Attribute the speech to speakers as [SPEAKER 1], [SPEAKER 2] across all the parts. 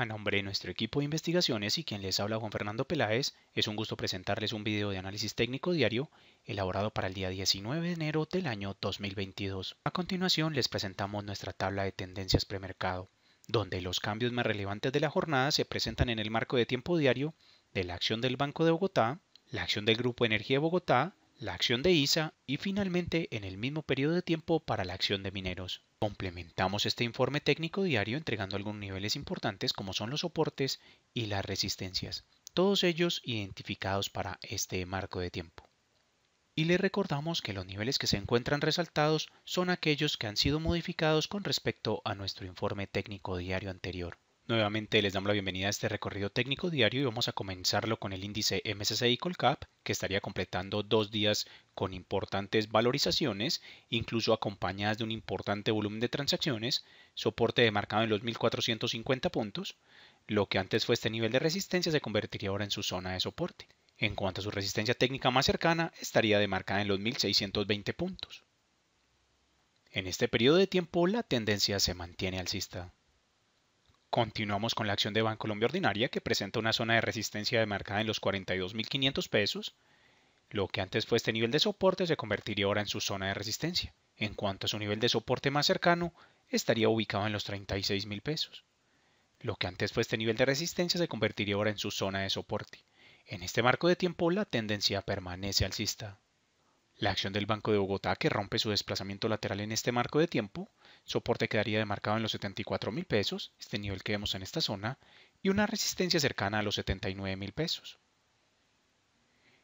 [SPEAKER 1] A nombre de nuestro equipo de investigaciones y quien les habla Juan Fernando Peláez, es un gusto presentarles un video de análisis técnico diario elaborado para el día 19 de enero del año 2022. A continuación les presentamos nuestra tabla de tendencias premercado, donde los cambios más relevantes de la jornada se presentan en el marco de tiempo diario de la acción del Banco de Bogotá, la acción del Grupo Energía de Bogotá, la acción de ISA y finalmente en el mismo periodo de tiempo para la acción de mineros. Complementamos este informe técnico diario entregando algunos niveles importantes como son los soportes y las resistencias, todos ellos identificados para este marco de tiempo. Y le recordamos que los niveles que se encuentran resaltados son aquellos que han sido modificados con respecto a nuestro informe técnico diario anterior. Nuevamente les damos la bienvenida a este recorrido técnico diario y vamos a comenzarlo con el índice MSCI Colcap que estaría completando dos días con importantes valorizaciones, incluso acompañadas de un importante volumen de transacciones, soporte demarcado en los 1450 puntos, lo que antes fue este nivel de resistencia se convertiría ahora en su zona de soporte. En cuanto a su resistencia técnica más cercana, estaría demarcada en los 1620 puntos. En este periodo de tiempo la tendencia se mantiene alcista. Continuamos con la acción de Bancolombia Ordinaria que presenta una zona de resistencia demarcada en los 42.500 pesos. Lo que antes fue este nivel de soporte se convertiría ahora en su zona de resistencia. En cuanto a su nivel de soporte más cercano, estaría ubicado en los 36.000 pesos. Lo que antes fue este nivel de resistencia se convertiría ahora en su zona de soporte. En este marco de tiempo la tendencia permanece alcista. La acción del Banco de Bogotá, que rompe su desplazamiento lateral en este marco de tiempo, soporte quedaría demarcado en los 74 mil pesos, este nivel que vemos en esta zona, y una resistencia cercana a los 79 mil pesos.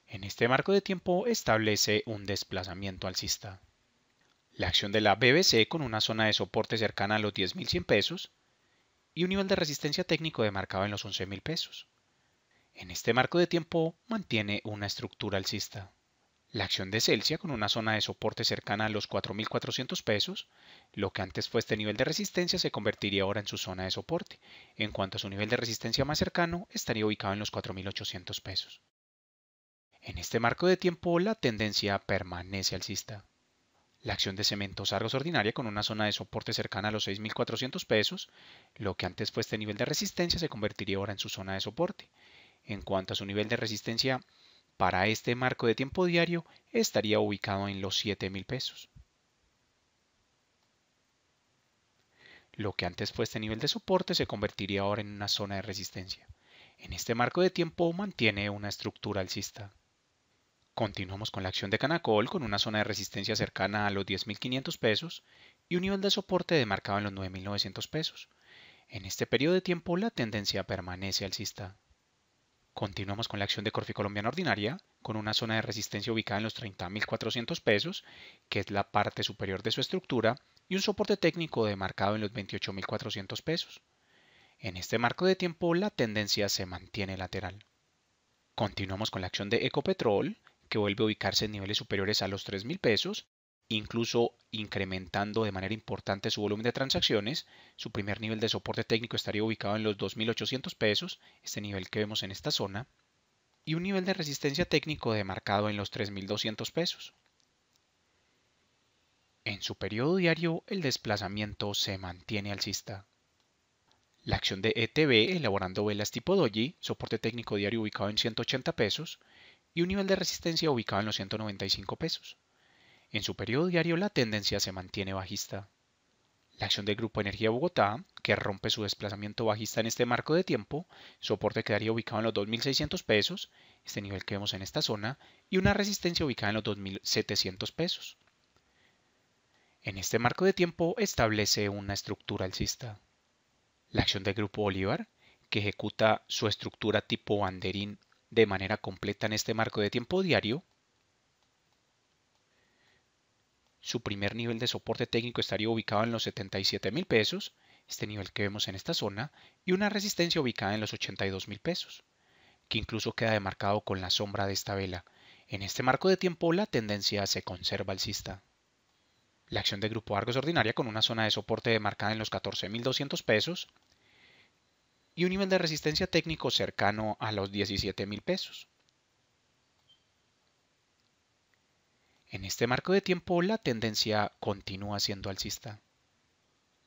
[SPEAKER 1] En este marco de tiempo establece un desplazamiento alcista. La acción de la BBC con una zona de soporte cercana a los 10.100 pesos y un nivel de resistencia técnico demarcado en los 11.000 pesos. En este marco de tiempo mantiene una estructura alcista la acción de Celsius con una zona de soporte cercana a los 4.400 pesos, lo que antes fue este nivel de resistencia se convertiría ahora en su zona de soporte. En cuanto a su nivel de resistencia más cercano, estaría ubicado en los 4.800 pesos. En este marco de tiempo, la tendencia permanece alcista. La acción de Cementos Argos ordinaria con una zona de soporte cercana a los 6.400 pesos, lo que antes fue este nivel de resistencia se convertiría ahora en su zona de soporte. En cuanto a su nivel de resistencia para este marco de tiempo diario estaría ubicado en los $7,000. pesos. Lo que antes fue este nivel de soporte se convertiría ahora en una zona de resistencia. En este marco de tiempo mantiene una estructura alcista. Continuamos con la acción de Canacol con una zona de resistencia cercana a los 10.500 pesos y un nivel de soporte demarcado en los 9.900 pesos. En este periodo de tiempo la tendencia permanece alcista. Continuamos con la acción de Corfi Colombiana Ordinaria, con una zona de resistencia ubicada en los 30.400 pesos, que es la parte superior de su estructura, y un soporte técnico demarcado en los 28.400 pesos. En este marco de tiempo, la tendencia se mantiene lateral. Continuamos con la acción de Ecopetrol, que vuelve a ubicarse en niveles superiores a los 3.000 pesos incluso incrementando de manera importante su volumen de transacciones. Su primer nivel de soporte técnico estaría ubicado en los 2.800 pesos, este nivel que vemos en esta zona, y un nivel de resistencia técnico demarcado en los 3.200 pesos. En su periodo diario, el desplazamiento se mantiene alcista. La acción de ETB elaborando velas tipo Doji, soporte técnico diario ubicado en 180 pesos y un nivel de resistencia ubicado en los 195 pesos. En su periodo diario la tendencia se mantiene bajista. La acción del Grupo Energía Bogotá, que rompe su desplazamiento bajista en este marco de tiempo, soporte quedaría ubicado en los 2.600 pesos, este nivel que vemos en esta zona, y una resistencia ubicada en los 2.700 pesos. En este marco de tiempo establece una estructura alcista. La acción del Grupo Bolívar, que ejecuta su estructura tipo banderín de manera completa en este marco de tiempo diario, Su primer nivel de soporte técnico estaría ubicado en los 77 mil pesos, este nivel que vemos en esta zona, y una resistencia ubicada en los 82 mil pesos, que incluso queda demarcado con la sombra de esta vela. En este marco de tiempo la tendencia se conserva alcista. La acción de Grupo Argos ordinaria con una zona de soporte demarcada en los 14.200 pesos y un nivel de resistencia técnico cercano a los 17.000 pesos. En este marco de tiempo la tendencia continúa siendo alcista.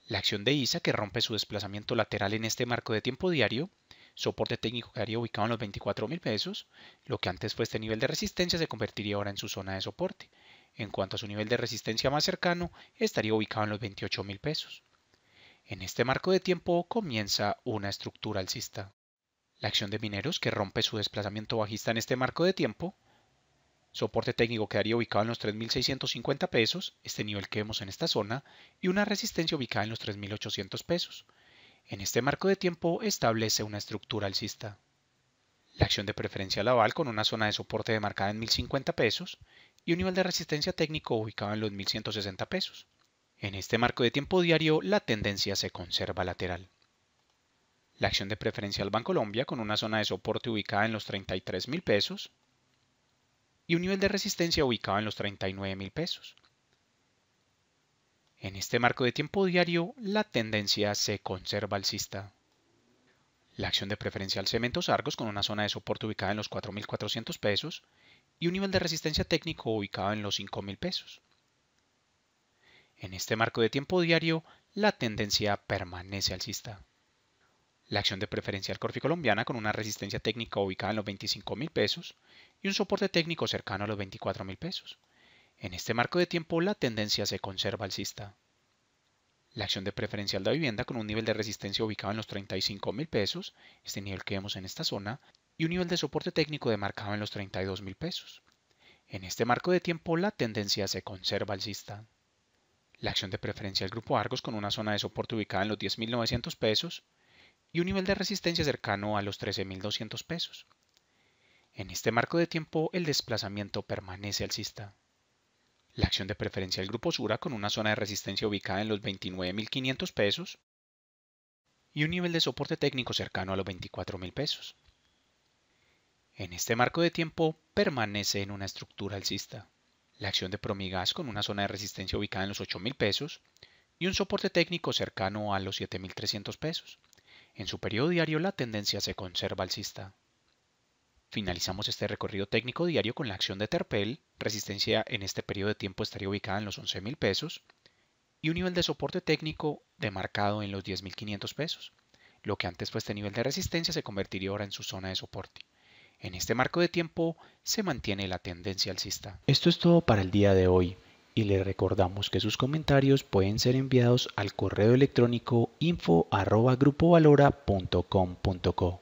[SPEAKER 1] La acción de ISA que rompe su desplazamiento lateral en este marco de tiempo diario, soporte técnico quedaría ubicado en los 24.000 pesos, lo que antes fue este nivel de resistencia se convertiría ahora en su zona de soporte. En cuanto a su nivel de resistencia más cercano, estaría ubicado en los 28.000 pesos. En este marco de tiempo comienza una estructura alcista. La acción de mineros que rompe su desplazamiento bajista en este marco de tiempo, Soporte técnico quedaría ubicado en los 3.650 pesos, este nivel que vemos en esta zona, y una resistencia ubicada en los 3.800 pesos. En este marco de tiempo establece una estructura alcista. La acción de preferencia Laval con una zona de soporte demarcada en 1.050 pesos y un nivel de resistencia técnico ubicado en los 1.160 pesos. En este marco de tiempo diario, la tendencia se conserva lateral. La acción de preferencia al Colombia con una zona de soporte ubicada en los 33,000 pesos y un nivel de resistencia ubicado en los 39 mil pesos. En este marco de tiempo diario, la tendencia se conserva alcista. La acción de preferencial Cementos Argos con una zona de soporte ubicada en los 4.400 pesos y un nivel de resistencia técnico ubicado en los 5.000 pesos. En este marco de tiempo diario, la tendencia permanece alcista. La acción de preferencial Corfi Colombiana con una resistencia técnica ubicada en los 25.000 pesos y un soporte técnico cercano a los $24,000. pesos. En este marco de tiempo la tendencia se conserva alcista. La acción de preferencial de vivienda con un nivel de resistencia ubicado en los $35,000, pesos, este nivel que vemos en esta zona, y un nivel de soporte técnico demarcado en los $32,000. pesos. En este marco de tiempo la tendencia se conserva alcista. La acción de preferencia del grupo Argos con una zona de soporte ubicada en los 10.900 pesos y un nivel de resistencia cercano a los 13.200 pesos. En este marco de tiempo, el desplazamiento permanece alcista. La acción de preferencia del grupo Sura con una zona de resistencia ubicada en los 29.500 pesos y un nivel de soporte técnico cercano a los 24.000 pesos. En este marco de tiempo permanece en una estructura alcista. La acción de Promigas con una zona de resistencia ubicada en los 8.000 pesos y un soporte técnico cercano a los 7.300 pesos. En su periodo diario la tendencia se conserva alcista. Finalizamos este recorrido técnico diario con la acción de Terpel, resistencia en este periodo de tiempo estaría ubicada en los 11.000 pesos, y un nivel de soporte técnico demarcado en los 10.500 pesos. Lo que antes fue este nivel de resistencia se convertiría ahora en su zona de soporte. En este marco de tiempo se mantiene la tendencia alcista. Esto es todo para el día de hoy y le recordamos que sus comentarios pueden ser enviados al correo electrónico info@grupovalora.com.co.